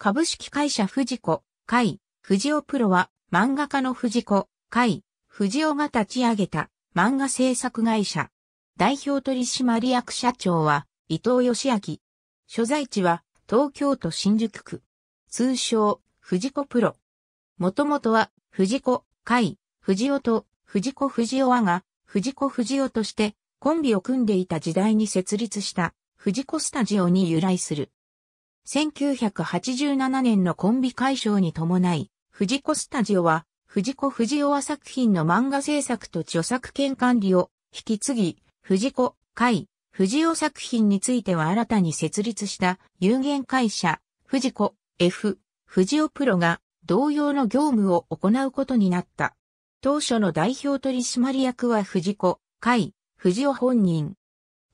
株式会社藤子、会、藤尾プロは漫画家の藤子、会、藤尾が立ち上げた漫画制作会社。代表取締役社長は伊藤義明。所在地は東京都新宿区。通称、藤子プロ。もともとは藤子、会、藤尾と藤子藤尾が藤子藤尾としてコンビを組んでいた時代に設立した藤子スタジオに由来する。1987年のコンビ解消に伴い、藤子スタジオは、藤子藤尾雄は作品の漫画制作と著作権管理を引き継ぎ、藤子、海、藤尾作品については新たに設立した有限会社、藤子、F、藤尾プロが同様の業務を行うことになった。当初の代表取締役は藤子、海、藤尾本人。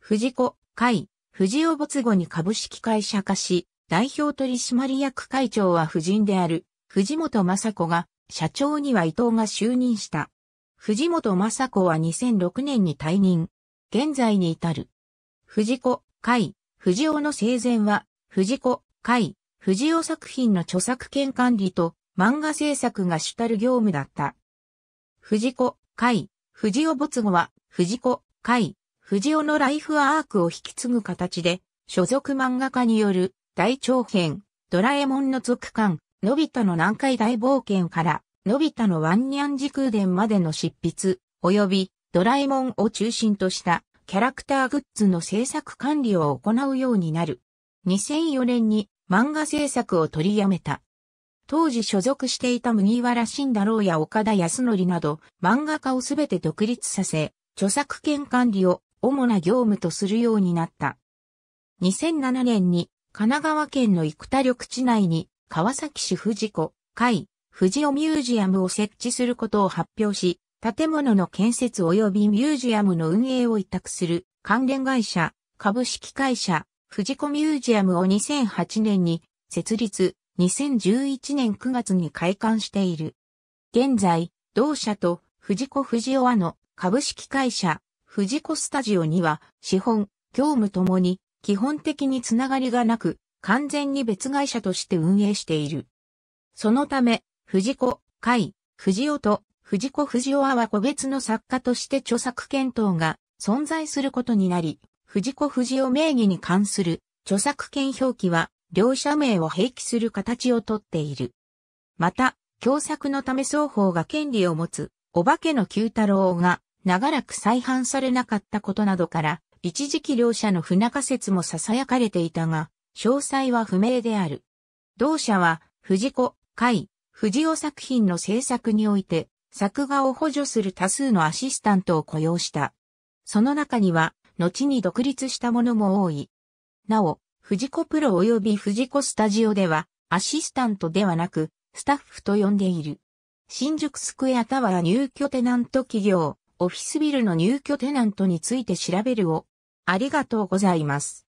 藤子、海、藤尾没後に株式会社化し、代表取締役会長は夫人である藤本雅子が、社長には伊藤が就任した。藤本雅子は2006年に退任。現在に至る。藤子、海、藤尾の生前は、藤子、海、藤尾作品の著作権管理と漫画制作が主たる業務だった。藤子、海、藤尾没後は、藤子、海、藤尾のライフアークを引き継ぐ形で、所属漫画家による大長編、ドラえもんの続巻、のび太の南海大冒険から、のび太のワンニャン時空伝までの執筆、及び、ドラえもんを中心とした、キャラクターグッズの制作管理を行うようになる。2004年に漫画制作を取りやめた。当時所属していた麦わらだ太郎や岡田康則など、漫画家をすべて独立させ、著作権管理を主な業務とするようになった。2007年に神奈川県の生田緑地内に、川崎市富士湖、海、富士尾ミュージアムを設置することを発表し、建物の建設及びミュージアムの運営を委託する関連会社、株式会社、富士子ミュージアムを2008年に設立、2011年9月に開館している。現在、同社と富士子富士オの株式会社、富士子スタジオには、資本、業務ともに基本的につながりがなく、完全に別会社として運営している。そのため、藤子、海、藤尾と藤子藤尾は個別の作家として著作権等が存在することになり、藤子藤尾名義に関する著作権表記は両社名を併記する形をとっている。また、共作のため双方が権利を持つ、お化けの九太郎が長らく再販されなかったことなどから、一時期両者の不仲説も囁かれていたが、詳細は不明である。同社は、藤子、海、藤尾作品の制作において、作画を補助する多数のアシスタントを雇用した。その中には、後に独立したものも多い。なお、藤子プロ及び藤子スタジオでは、アシスタントではなく、スタッフと呼んでいる。新宿スクエアタワー入居テナント企業、オフィスビルの入居テナントについて調べるを、ありがとうございます。